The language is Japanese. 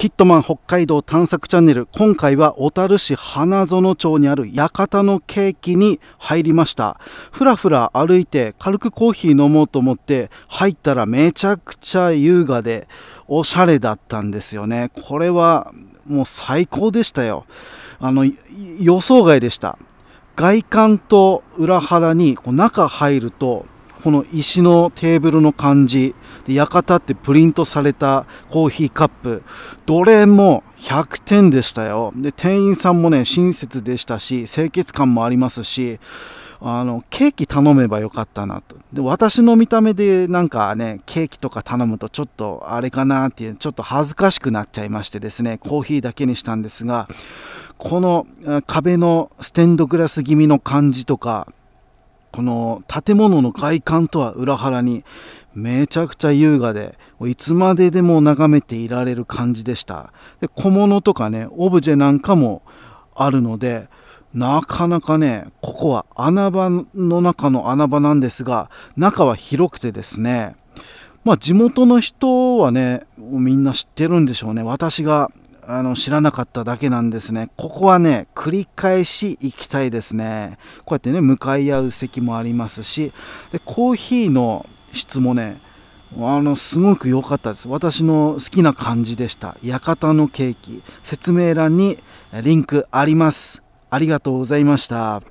キットマン北海道探索チャンネル今回は小樽市花園町にある館のケーキに入りましたふらふら歩いて軽くコーヒー飲もうと思って入ったらめちゃくちゃ優雅でおしゃれだったんですよねこれはもう最高でしたよあの予想外でした外観と裏腹にこう中入るとこの石のテーブルの感じで館ってプリントされたコーヒーカップどれも100点でしたよで店員さんもね親切でしたし清潔感もありますしあのケーキ頼めばよかったなとで私の見た目でなんかねケーキとか頼むとちょっとあれかなっていうちょっと恥ずかしくなっちゃいましてですねコーヒーだけにしたんですがこの壁のステンドグラス気味の感じとかこの建物の外観とは裏腹にめちゃくちゃ優雅でいつまででも眺めていられる感じでしたで小物とかねオブジェなんかもあるのでなかなかねここは穴場の中の穴場なんですが中は広くてですねまあ地元の人はねみんな知ってるんでしょうね私があの知らなかっただけなんですね。ここはね、繰り返し行きたいですね。こうやってね、向かい合う席もありますし、でコーヒーの質もね、あのすごく良かったです。私の好きな感じでした。館のケーキ。説明欄にリンクあります。ありがとうございました。